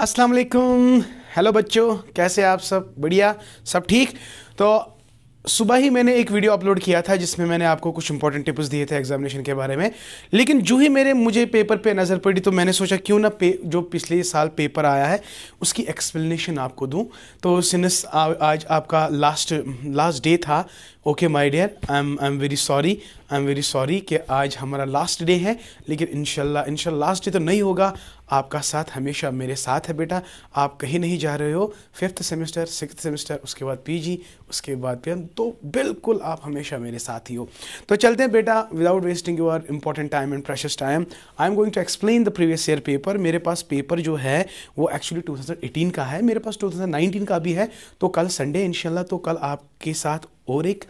अस्सलाम वालेकुम हेलो बच्चों कैसे आप सब बढ़िया सब ठीक तो सुबह ही मैंने एक वीडियो अपलोड किया था जिसमें मैंने आपको कुछ इंपॉर्टेंट टिप्स दिए थे एग्जामिनेशन के बारे में लेकिन जो ही मेरे मुझे पेपर पे नज़र पड़ी तो मैंने सोचा क्यों ना जो पिछले साल पेपर आया है उसकी एक्सप्लेनेशन आपको दूं तो सिनस आज आपका लास्ट लास्ट डे था okay my dear I am I am very sorry I am very sorry कि आज हमारा लास्ट डे है लेकिन इन इनशाला लास्ट डे तो नहीं होगा आपका साथ हमेशा मेरे साथ है बेटा आप कहीं नहीं जा रहे हो फिफ्थ सेमेस्टर सिक्स सेमेस्टर उसके बाद पीजी उसके बाद पी तो बिल्कुल आप हमेशा मेरे साथ ही हो तो चलते हैं बेटा without wasting your important time and precious time I am going to explain the previous year paper मेरे पास पेपर जो है वो एक्चुअली टू का है मेरे पास टू का भी है तो कल संडे इनशाला तो कल आपके साथ और एक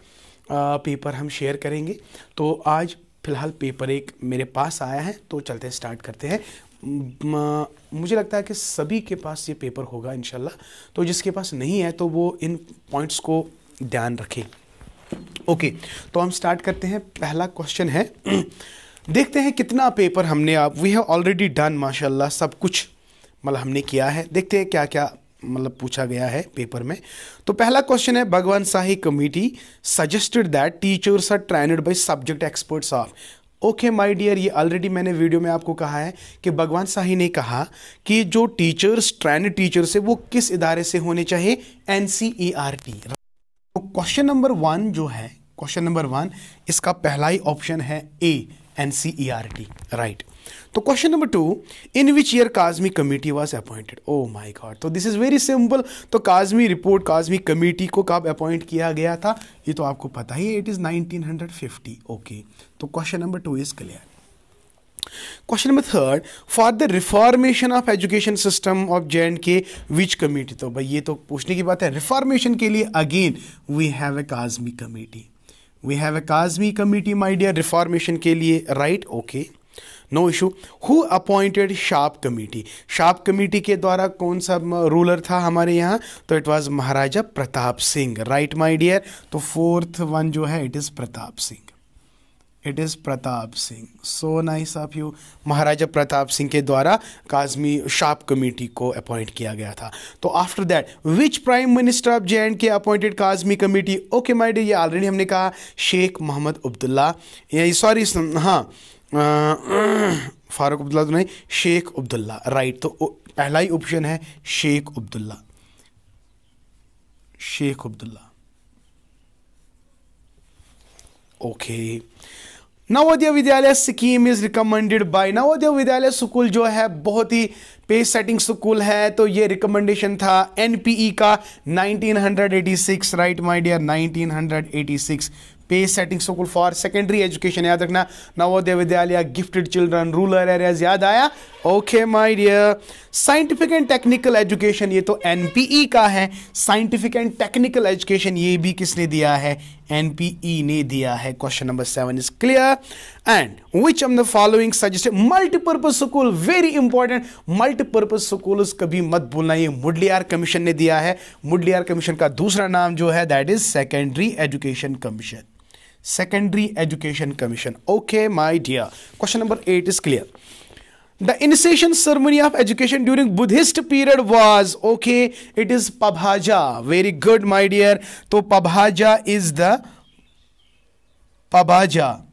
पेपर हम शेयर करेंगे तो आज फिलहाल पेपर एक मेरे पास आया है तो चलते स्टार्ट करते हैं मुझे लगता है कि सभी के पास ये पेपर होगा इन तो जिसके पास नहीं है तो वो इन पॉइंट्स को ध्यान रखें ओके okay, तो हम स्टार्ट करते हैं पहला क्वेश्चन है देखते हैं कितना पेपर हमने आप वी हैव ऑलरेडी डन माशाल्लाह सब कुछ मतलब हमने किया है देखते हैं क्या क्या मतलब पूछा गया है पेपर में तो पहला क्वेश्चन है Bhagwan Sahay committee suggested that teachers are trained by subject experts of okay my dear ये ऑलरेडी मैंने वीडियो में आपको कहा है कि भगवान शाही ने कहा कि जो टीचर्स ट्रेंड टीचर्स है वो किस इदारे से होने चाहिए एन सी ई आर तो क्वेश्चन नंबर वन जो है क्वेश्चन नंबर वन इसका पहला ही ऑप्शन है A N C E R T right तो question number two in which year Kazmi committee was appointed oh my god तो दिस इज़ वेरी सिंपल तो काजमी रिपोर्ट काजमी कमेटी को कब अपॉइंट किया गया था ये तो आपको पता ही इट इज़ 1950 ओके तो question number two is clear question number third for the reformation of education system of J and K which committee तो भाई ये तो पूछने की बात है रिफॉर्मेशन के लिए again we have a Kazmi committee we have a Kazmi committee my dear reformation के लिए right right? Okay okay. No issue who appointed Sharp committee Sharp committee के द्वारा कौन सा रूलर था हमारे यहाँ तो it was Maharaja Pratap Singh right my dear तो फोर्थ वन जो है it is Pratap Singh it is Pratap Singh so nice of you Maharaja Pratap Singh के द्वारा काजमी शाप कमेटी को अपॉइंट किया गया था तो after that which prime minister of J and K appointed Kazmi committee okay my dear ये ऑलरेडी हमने कहा शेख मोहम्मद अब्दुल्ला सॉरी हाँ फारूक अब्दुल्ला तो नहीं शेख अब्दुल्ला राइट तो पहला ही ऑप्शन है Sheikh Abdullah Sheikh Abdullah okay Navodaya Vidyalaya scheme is recommended by Navodaya Vidyalaya school जो है बहुत ही पे सेटिंग स्कूल है तो ये रिकमेंडेशन था एनपीई e का 1986 राइट माय डियर 1986 पे setting school for secondary education याद रखना नवोदय विद्यालय गिफ्टेड चिल्ड्रन रूरल एरियाज याद आया okay my dear scientific and technical education ये तो एनपीई e का है साइंटिफिक एंड टेक्निकल एजुकेशन ये भी किसने दिया है एनपीई e ने दिया है question number seven is clear and which am the following suggested multipurpose school very important multipurpose school कभी मत भूलना ये मुडलियार कमीशन ने दिया है मुडलियार कमीशन का दूसरा नाम जो है that is secondary education commission Secondary Education Commission. Okay, my dear. Question number 8 is clear. The initiation ceremony of education during Buddhist period was okay. It is Pabhaja. Very good, my dear. So Pabhaja is the Pabhaja.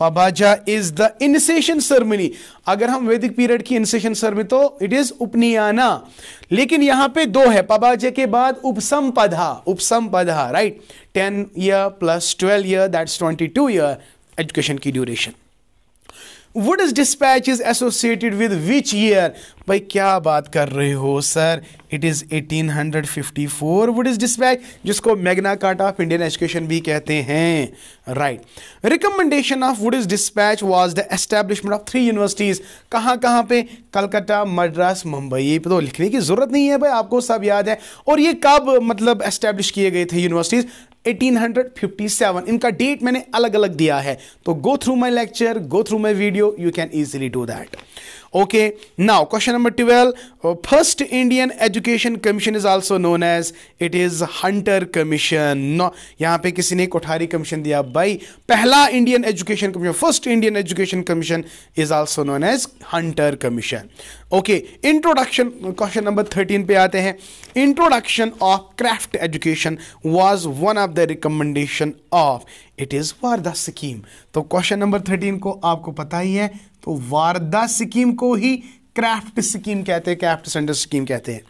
Pabbaja is the initiation ceremony अगर हम वैदिक period की initiation ceremony तो it is Upanayana लेकिन यहां पे दो है पबाजा के बाद Upasampada Upasampada right ten year plus twelve year that's twenty two year education की duration Wood is dispatch is associated with which year भाई क्या बात कर रहे हो sir it is 1854 Wood is dispatch जिसको Magna Carta of Indian education भी कहते हैं right recommendation of Wood is dispatch was the establishment of three universities कहाँ कहाँ पे कलकत्ता मद्रास मुंबई ये तो लिखने की ज़रूरत नहीं है भाई आपको सब याद है और ये कब मतलब एस्टैब्लिश किए गए थे यूनिवर्सिटीज़ 1857 इनका डेट मैंने अलग अलग दिया है तो go through my lecture go through my video you can easily do that okay now question number twelve first Indian education commission is also known as it is Hunter commission No, यहाँ पे किसी ने Kothari commission दिया भाई पहला Indian education commission first Indian education commission is also known as Hunter commission okay introduction question number thirteen पे आते हैं introduction of craft education was one of the recommendation of it is the scheme तो question number thirteen को आपको पता ही है तो वारदा scheme को ही क्राफ्ट स्कीम कहते हैं क्राफ्ट सेंटर स्कीम कहते हैं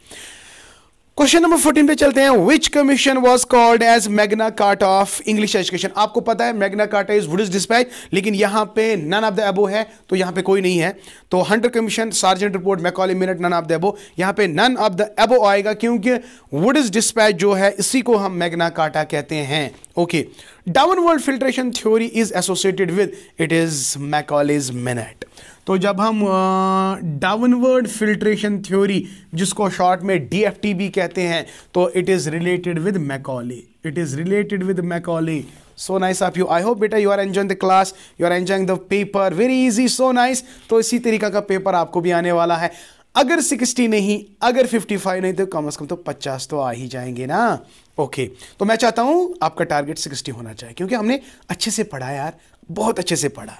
क्वेश्चन नंबर फोर्टीन पे चलते हैं which commission was called as Magna Carta of English education आपको पता है Magna Carta is Wood's dispatch लेकिन यहां पे नन ऑफ द एबो है तो यहां पे कोई नहीं है तो Hunter commission Sergeant report Macaulay minute none of the above यहां पे नन ऑफ द एबो आएगा क्योंकि वुडिस डिस्पैच जो है इसी को हम मैग्ना कार्टा कहते हैं okay okay. World filtration theory is associated with it is Macaulay's minute तो जब हम डाउनवर्ड फिल्ट्रेशन थ्योरी जिसको शॉर्ट में डी कहते हैं तो it is related with Macaulay it is related with Macaulay so nice of you I hope बेटा you are enjoying the class you are enjoying the paper very easy so nice तो इसी तरीका का paper आपको भी आने वाला है अगर 60 नहीं अगर 55 नहीं तो कम से कम तो 50 तो आ ही जाएंगे ना ओके तो मैं चाहता हूं आपका टारगेट 60 होना चाहिए क्योंकि हमने अच्छे से पढ़ा यार बहुत अच्छे से पढ़ा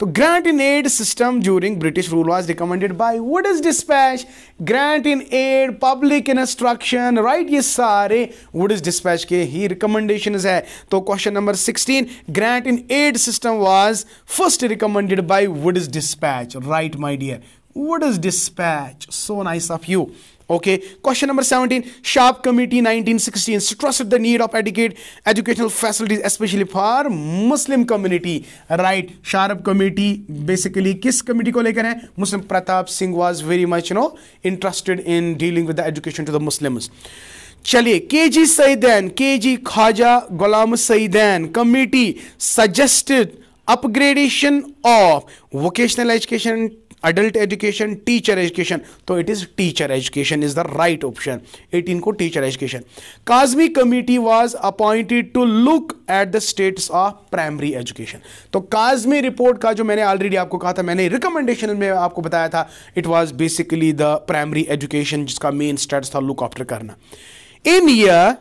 तो grant in aid system during British rule was recommended by Wood is dispatch grant in aid public instruction right ये सारे वुड इज डिस्पैच के ही रिकमेंडेशन है तो question number 16 grant in aid system was first recommended by Wood is dispatch right my dear What is dispatch? So nice of you. Okay, question number 17. Sharp Committee 1916 stressed the need of adequate educational facilities, especially for Muslim community. Right, Sharp Committee basically किस committee को लेकर है Muslim Pratap Singh was very much you know interested in dealing with the education to the Muslims. चलिए के G Saiyidain K G Khwaja Ghulam Saiyidain committee suggested upgradation of vocational education adult education teacher education तो it is teacher education is the right option eighteen को teacher education Kazmi committee was appointed to look at the status of primary education तो Kazmi report का जो मैंने already आपको कहा था मैंने रिकमेंडेशन में आपको बताया था it was basically the primary education जिसका मेन स्टेट्स था लुक आफ्टर करना in year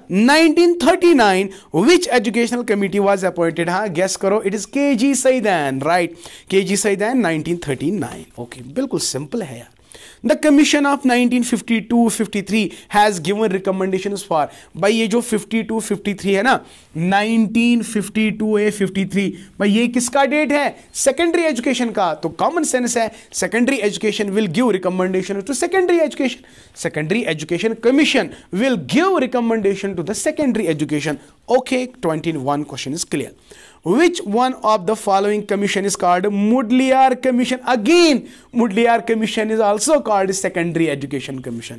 1939 which educational committee was appointed हाँ गेस करो it is K G सईदैन right के जी सईदैन 1939 ओके बिल्कुल सिंपल है यार the commission of 1952-53 has given recommendations for भाई ये जो 52-53 है ना 1952 ए 53 भाई ये किसका डेट है सेकेंडरी एजुकेशन का तो कॉमन सेंस है secondary education will give recommendation to secondary education secondary education commission will give recommendation to the secondary education okay twenty one question is clear which one of the following commission is called Mudaliar commission again Mudaliar commission is also called secondary education commission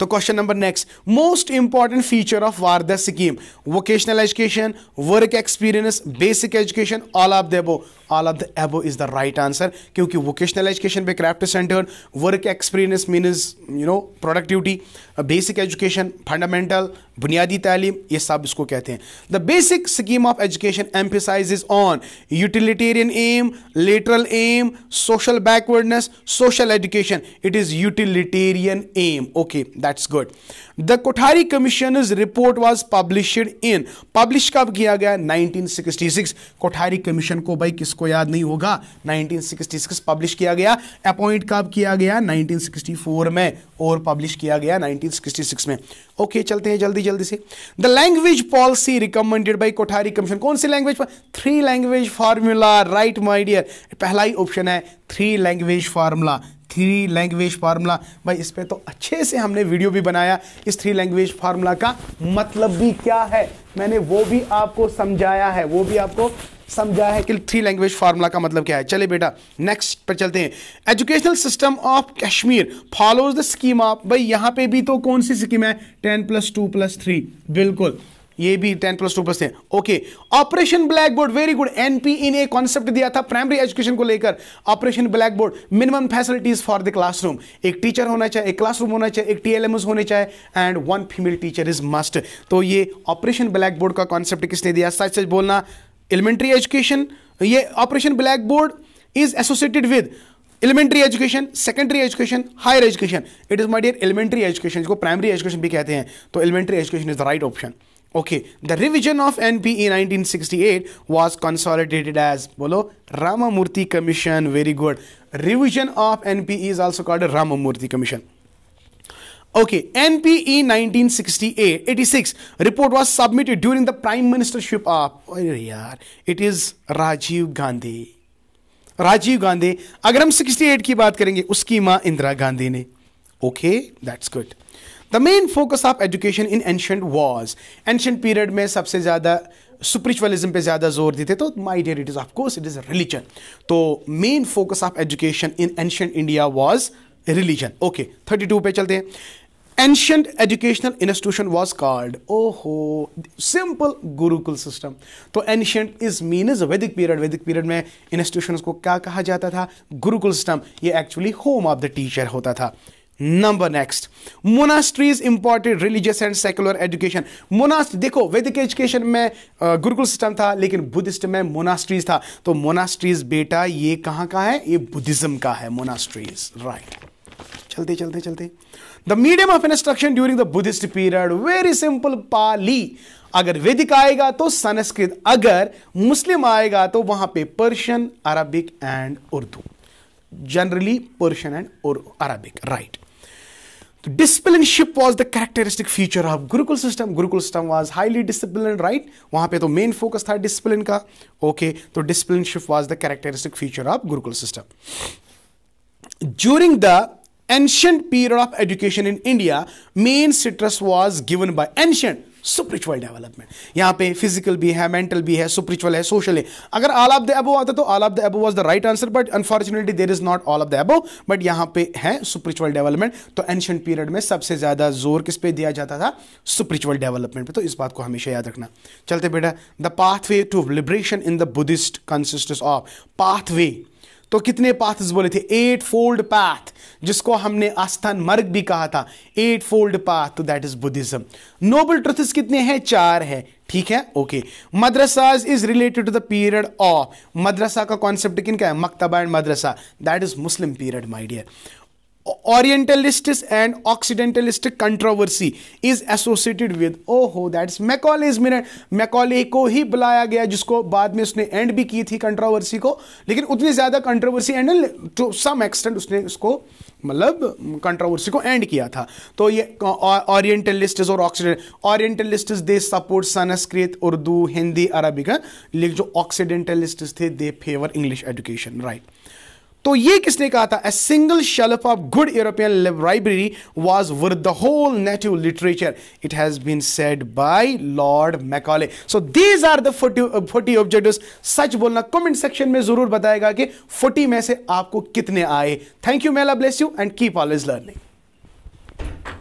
तो question number next most important feature of Wardha scheme vocational education work experience basic education all of the एबो all of the above is the right answer क्योंकि vocational education पे craft centred work experience mean you know productivity basic education fundamental बुनियादी तालीम ये सब इसको कहते हैं the basic scheme of education emphasize on utilitarian aim lateral aim social backwardness social education it is utilitarian aim okay that's good the Kothari commission report was published in publish कब किया गया 1966 कोठारी कमीशन को भाई किसको याद नहीं होगा 1966 पब्लिश किया गया अपॉइंट कब किया गया 1964 में और पब्लिश किया गया 1966 में ओके okay, चलते हैं जल्दी जल्दी जल्दी से the language policy recommended by Kothari commission कौन सी language three language formula right my dear पहला ही ऑप्शन है three language formula three language formula भाई इस पर तो अच्छे से हमने वीडियो भी बनाया इस थ्री लैंग्वेज फार्मूला का मतलब भी क्या है मैंने वो भी आपको समझाया है वो भी आपको समझा है कि थ्री लैंग्वेज फार्मूला का मतलब क्या है चले बेटा नेक्स्ट पर चलते हैं educational system of Kashmir follows the scheme of भाई यहाँ पे भी तो कौन सी स्कीम है ten plus two plus three बिल्कुल ये भी टेन प्लस टू प्लस है okay operation blackboard very good NP in a concept दिया था प्राइमरी एजुकेशन को लेकर operation blackboard minimum facilities for the classroom एक टीचर होना चाहिए एक क्लासरूम होना चाहिए एक टीएलएमएस होने चाहिए and one female teacher is must तो ये ऑपरेशन ब्लैक बोर्ड का कॉन्सेप्ट किसने दिया सच सच बोलना एलिमेंट्री एजुकेशन ये operation blackboard is associated with elementary education secondary education higher education it is my dear elementary education जिसको प्राइमरी एजुकेशन भी कहते हैं तो elementary education is the right option okay the revision of N P E nineteen sixty eight was consolidated as बोलो Ramamurthy commission very good revision of N P is also called Ramamurthy commission Okay, NPE 1968 86 report was submitted during the prime ministership of oh yaar, it is Rajiv Gandhi. Rajiv Gandhi. अगर हम 68 की बात करेंगे उसकी माँ इंदिरा गांधी ने okay that's good the main focus of education in ancient was ancient period में सबसे ज़्यादा स्परिचुअलिज्म पे ज़्यादा जोर देते तो my dear it is of course it is religion तो main focus of education in ancient India was religion okay thirty two पे चलते हैं ancient educational institution was called ओ हो सिंपल गुरुकुल सिस्टम तो ancient is means Vedic period वैदिक period में institution को क्या कहा जाता था गुरुकुल सिस्टम ये actually home of the teacher होता था number next monasteries important religious and secular education मोनास्ट देखो वैदिक एजुकेशन में गुरुकुल सिस्टम था लेकिन बुद्धिस्ट में मोनास्ट्रीज था तो मोनास्ट्रीज बेटा ये कहां का है ये बुद्धिज्म का है मोनास्ट्रीज राइट right. चलते चलते चलते the medium of instruction during the Buddhist period very simple Pali अगर वैदिक आएगा तो संस्कृत अगर मुस्लिम आएगा तो वहां पे Persian Arabic and Urdu generally Persian and Arabic right तो disciplineship was the characteristic feature of gurukul system gurukul system was highly discipline right वहां पे तो मेन फोकस था डिसिप्लिन का ओके okay, तो disciplineship was the characteristic feature of gurukul system during the ancient period of education in India main citrus was given by ancient spiritual development यहां पे physical भी है मेंटल भी है स्परिचुअल है सोशल है अगर ऑल ऑफ द एबो आता तो all of the above was the right answer but unfortunately there is not all of the above but यहां पे है स्परिचुअल डेवलपमेंट तो एंशियंट पीरियड में सबसे ज्यादा जोर किस पे दिया जाता था स्परिचुअल डेवलपमेंट पे तो इस बात को हमेशा याद रखना चलते बेटा the pathway to liberation in the Buddhist consist of pathway तो कितने पाथ्स बोले थे एट फोल्ड पाथ जिसको हमने आस्थान मार्ग भी कहा था एट फोल्ड पाथ तो that is Buddhism noble truths कितने हैं चार है ठीक है okay madrasa is related to the period of madrasa का कॉन्सेप्ट किन का है maktaba and madrasa that is Muslim period my dear orientalists and occidentalist controversy is associated with oh that's Macaulay's minute Macaulay को ही बुलाया गया जिसको बाद में उसने एंड भी की थी कंट्रोवर्सी को लेकिन उतनी ज़्यादा controversy and to some extent उसने उसको मतलब कंट्रोवर्सी को एंड किया था तो ये ओरिएंटलिस्ट और occident orientalist they support Sanskrit Urdu Hindi Arabic लेकिन जो ऑक्सीडेंटलिस्ट थे they favour English education right तो ये किसने कहा था a single shelf of good European library was worth the whole native literature it has been said by Lord Macaulay so these are the forty objective सच बोलना comment section में जरूर बताएगा कि फोर्टी में से आपको कितने आए थैंक यू मेला bless you and keep all is learning